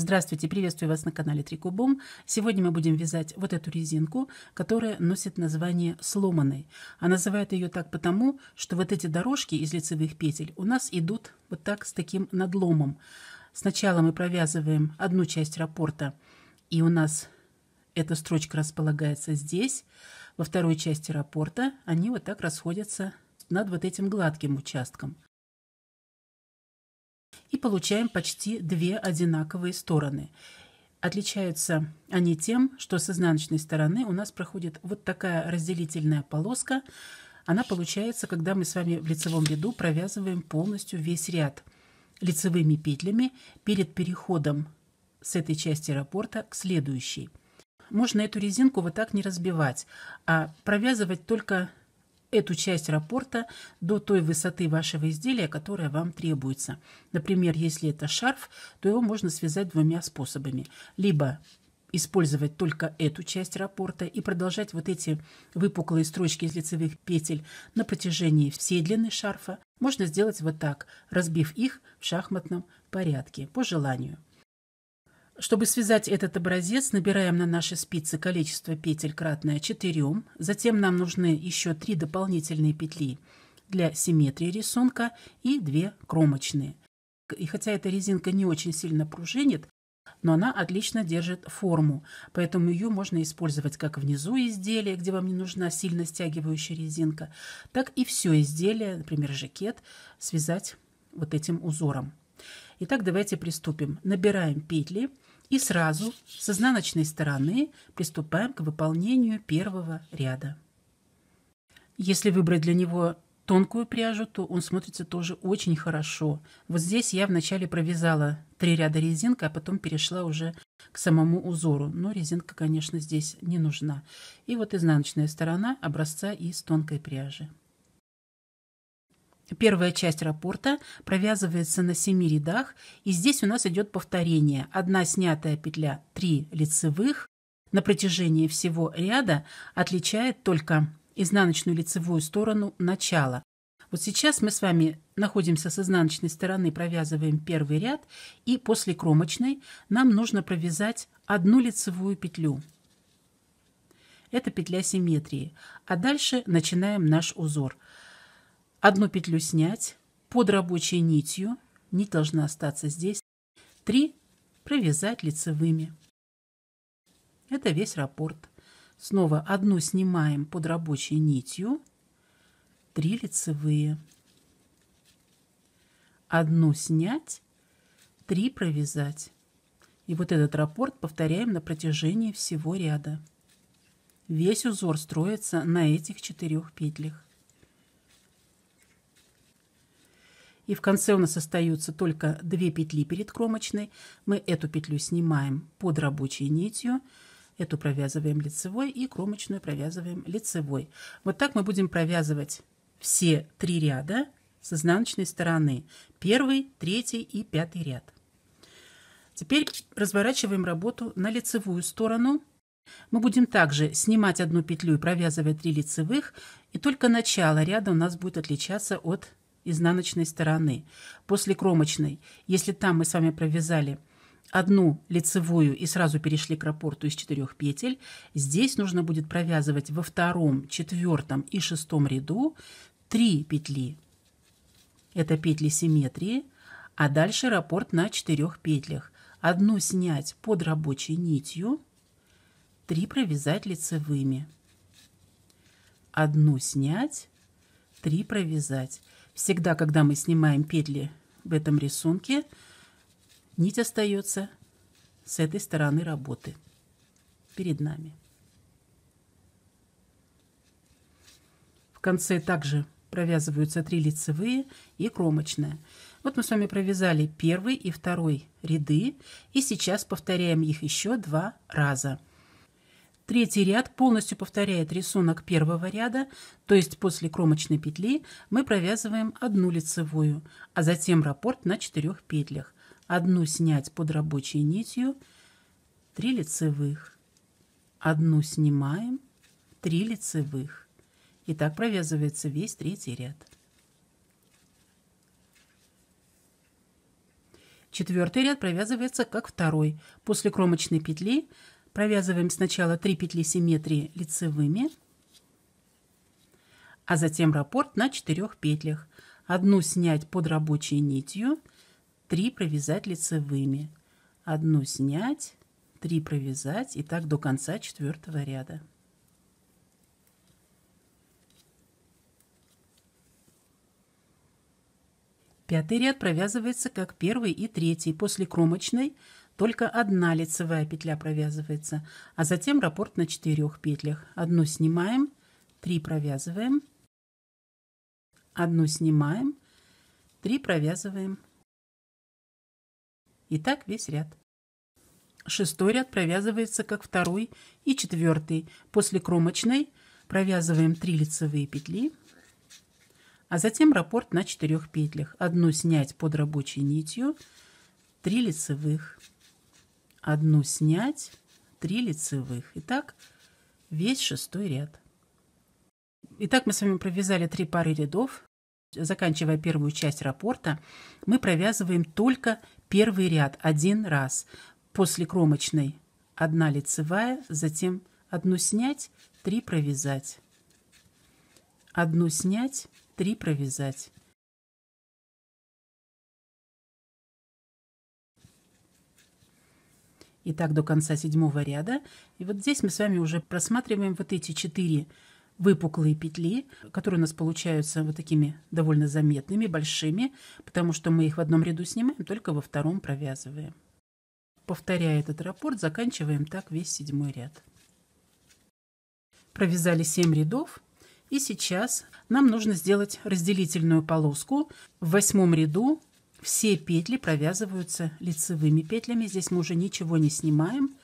Здравствуйте, приветствую вас на канале Трикубом. Сегодня мы будем вязать вот эту резинку, которая носит название сломанной. А называют ее так потому, что вот эти дорожки из лицевых петель у нас идут вот так с таким надломом. Сначала мы провязываем одну часть раппорта, и у нас эта строчка располагается здесь. Во второй части раппорта они вот так расходятся над вот этим гладким участком и получаем почти две одинаковые стороны. Отличаются они тем, что с изнаночной стороны у нас проходит вот такая разделительная полоска. Она получается, когда мы с вами в лицевом ряду провязываем полностью весь ряд лицевыми петлями перед переходом с этой части раппорта к следующей. Можно эту резинку вот так не разбивать, а провязывать только эту часть рапорта до той высоты вашего изделия, которая вам требуется. Например, если это шарф, то его можно связать двумя способами. Либо использовать только эту часть рапорта и продолжать вот эти выпуклые строчки из лицевых петель на протяжении всей длины шарфа, можно сделать вот так, разбив их в шахматном порядке по желанию. Чтобы связать этот образец, набираем на наши спицы количество петель кратное 4, затем нам нужны еще 3 дополнительные петли для симметрии рисунка и 2 кромочные. И хотя эта резинка не очень сильно пружинит, но она отлично держит форму, поэтому ее можно использовать как внизу изделия, где вам не нужна сильно стягивающая резинка, так и все изделие, например, жакет, связать вот этим узором. Итак, давайте приступим. Набираем петли и сразу с изнаночной стороны приступаем к выполнению первого ряда. Если выбрать для него тонкую пряжу, то он смотрится тоже очень хорошо. Вот здесь я вначале провязала три ряда резинка, а потом перешла уже к самому узору. Но резинка, конечно, здесь не нужна. И вот изнаночная сторона образца из тонкой пряжи. Первая часть рапорта провязывается на семи рядах, и здесь у нас идет повторение. Одна снятая петля, три лицевых. На протяжении всего ряда отличает только изнаночную лицевую сторону начала. Вот сейчас мы с вами находимся с изнаночной стороны, провязываем первый ряд, и после кромочной нам нужно провязать одну лицевую петлю. Это петля симметрии. А дальше начинаем наш узор – Одну петлю снять, под рабочей нитью, нить должна остаться здесь, три провязать лицевыми. Это весь раппорт. Снова одну снимаем под рабочей нитью, три лицевые. Одну снять, три провязать. И вот этот раппорт повторяем на протяжении всего ряда. Весь узор строится на этих четырех петлях. и в конце у нас остаются только две петли перед кромочной, мы эту петлю снимаем под рабочей нитью, эту провязываем лицевой и кромочную провязываем лицевой. Вот так мы будем провязывать все три ряда с изнаночной стороны. Первый, третий и пятый ряд. Теперь разворачиваем работу на лицевую сторону. Мы будем также снимать одну петлю и провязывать 3 лицевых, и только начало ряда у нас будет отличаться от изнаночной стороны, после кромочной, если там мы с вами провязали одну лицевую и сразу перешли к рапорту из четырех петель, здесь нужно будет провязывать во втором, четвертом и шестом ряду три петли. Это петли симметрии, а дальше раппорт на четырех петлях. Одну снять под рабочей нитью, три провязать лицевыми. Одну снять, три провязать всегда, когда мы снимаем петли в этом рисунке, нить остается с этой стороны работы перед нами. В конце также провязываются три лицевые и кромочная. Вот мы с вами провязали первый и второй ряды и сейчас повторяем их еще два раза. Третий ряд полностью повторяет рисунок первого ряда, то есть после кромочной петли мы провязываем одну лицевую, а затем раппорт на четырех петлях. Одну снять под рабочей нитью, 3 лицевых. Одну снимаем, 3 лицевых. И так провязывается весь третий ряд. Четвертый ряд провязывается как второй. После кромочной петли Провязываем сначала 3 петли симметрии лицевыми, а затем раппорт на 4 петлях. Одну снять под рабочей нитью, 3 провязать лицевыми. Одну снять, 3 провязать и так до конца четвертого ряда. Пятый ряд провязывается как первый и третий после кромочной только одна лицевая петля провязывается, а затем раппорт на четырех петлях. Одну снимаем, три провязываем, одну снимаем, три провязываем. И так весь ряд. Шестой ряд провязывается как второй и четвертый. После кромочной провязываем 3 лицевые петли, а затем раппорт на четырех петлях. Одну снять под рабочей нитью, 3 лицевых петли одну снять, три лицевых. Итак, весь шестой ряд. Итак, мы с вами провязали три пары рядов. Заканчивая первую часть раппорта, мы провязываем только первый ряд один раз. После кромочной одна лицевая, затем одну снять, три провязать. Одну снять, три провязать. и так до конца седьмого ряда. И вот здесь мы с вами уже просматриваем вот эти четыре выпуклые петли, которые у нас получаются вот такими довольно заметными, большими, потому что мы их в одном ряду снимаем, только во втором провязываем. Повторяя этот раппорт, заканчиваем так весь седьмой ряд. Провязали 7 рядов, и сейчас нам нужно сделать разделительную полоску в восьмом ряду все петли провязываются лицевыми петлями. Здесь мы уже ничего не снимаем.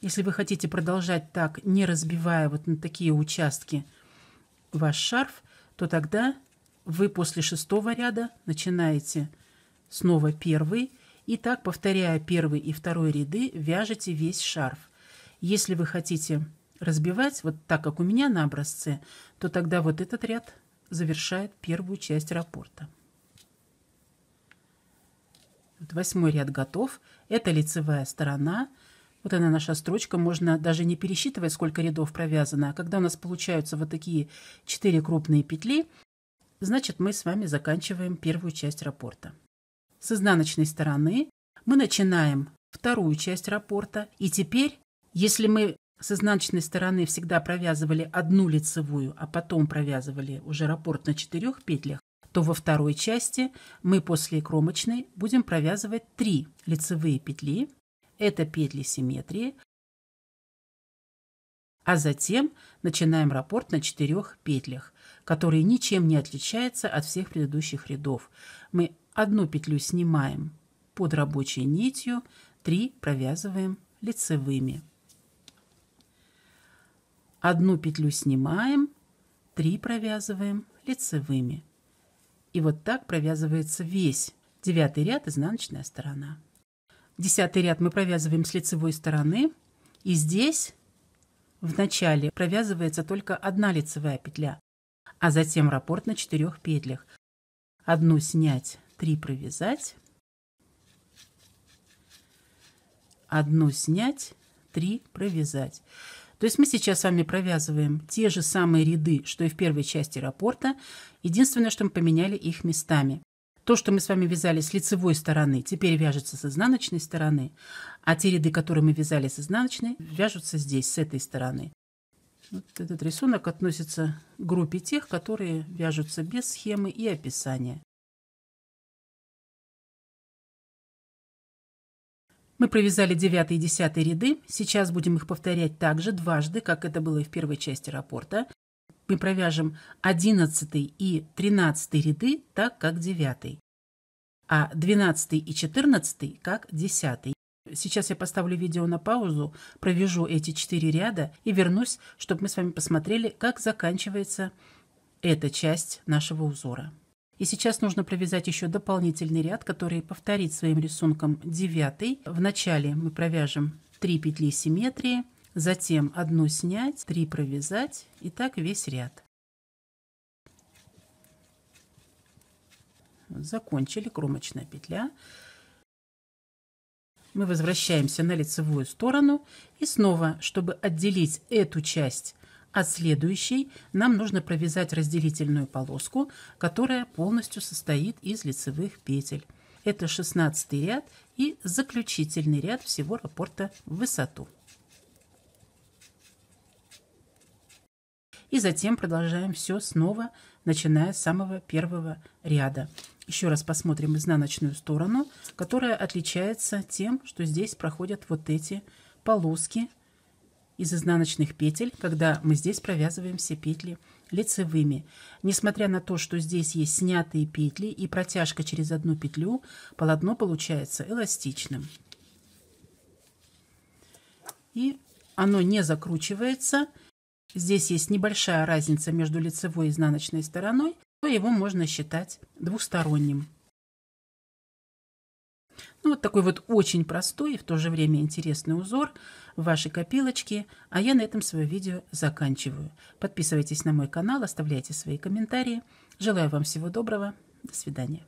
Если вы хотите продолжать так, не разбивая вот на такие участки ваш шарф, то тогда вы после шестого ряда начинаете снова первый и так, повторяя первый и второй ряды, вяжете весь шарф. Если вы хотите разбивать, вот так, как у меня на образце, то тогда вот этот ряд завершает первую часть раппорта. Вот восьмой ряд готов. Это лицевая сторона. Вот она наша строчка. Можно даже не пересчитывать, сколько рядов провязано. А когда у нас получаются вот такие четыре крупные петли, значит мы с вами заканчиваем первую часть раппорта. С изнаночной стороны мы начинаем вторую часть раппорта. И теперь, если мы с изнаночной стороны всегда провязывали одну лицевую, а потом провязывали уже раппорт на четырех петлях, то во второй части мы после кромочной будем провязывать три лицевые петли. Это петли симметрии. А затем начинаем раппорт на четырех петлях, которые ничем не отличаются от всех предыдущих рядов. Мы одну петлю снимаем под рабочей нитью, три провязываем лицевыми. Одну петлю снимаем, три провязываем лицевыми. И вот так провязывается весь девятый ряд, изнаночная сторона. Десятый ряд мы провязываем с лицевой стороны. И здесь в начале провязывается только одна лицевая петля, а затем раппорт на четырех петлях. Одну снять, три провязать. Одну снять, три провязать. То есть мы сейчас с вами провязываем те же самые ряды, что и в первой части рапорта. Единственное, что мы поменяли их местами. То, что мы с вами вязали с лицевой стороны, теперь вяжется с изнаночной стороны. А те ряды, которые мы вязали с изнаночной, вяжутся здесь, с этой стороны. Вот этот рисунок относится к группе тех, которые вяжутся без схемы и описания. Мы провязали девятый и десятый ряды. Сейчас будем их повторять также дважды, как это было и в первой части раппорта. Мы провяжем одиннадцатый и тринадцатый ряды так, как девятый, а двенадцатый и четырнадцатый как десятый. Сейчас я поставлю видео на паузу, провяжу эти четыре ряда и вернусь, чтобы мы с вами посмотрели, как заканчивается эта часть нашего узора. И сейчас нужно провязать еще дополнительный ряд, который повторит своим рисунком 9. Вначале мы провяжем 3 петли симметрии, затем одну снять, 3 провязать и так весь ряд. Закончили кромочная петля. Мы возвращаемся на лицевую сторону и снова, чтобы отделить эту часть от а следующей нам нужно провязать разделительную полоску, которая полностью состоит из лицевых петель. Это 16 ряд и заключительный ряд всего раппорта в высоту. И затем продолжаем все снова, начиная с самого первого ряда. Еще раз посмотрим изнаночную сторону, которая отличается тем, что здесь проходят вот эти полоски из изнаночных петель, когда мы здесь провязываем все петли лицевыми. Несмотря на то, что здесь есть снятые петли и протяжка через одну петлю, полотно получается эластичным. И оно не закручивается. Здесь есть небольшая разница между лицевой и изнаночной стороной, то его можно считать двусторонним. Ну, вот такой вот очень простой и в то же время интересный узор в вашей копилочке. А я на этом свое видео заканчиваю. Подписывайтесь на мой канал, оставляйте свои комментарии. Желаю вам всего доброго. До свидания.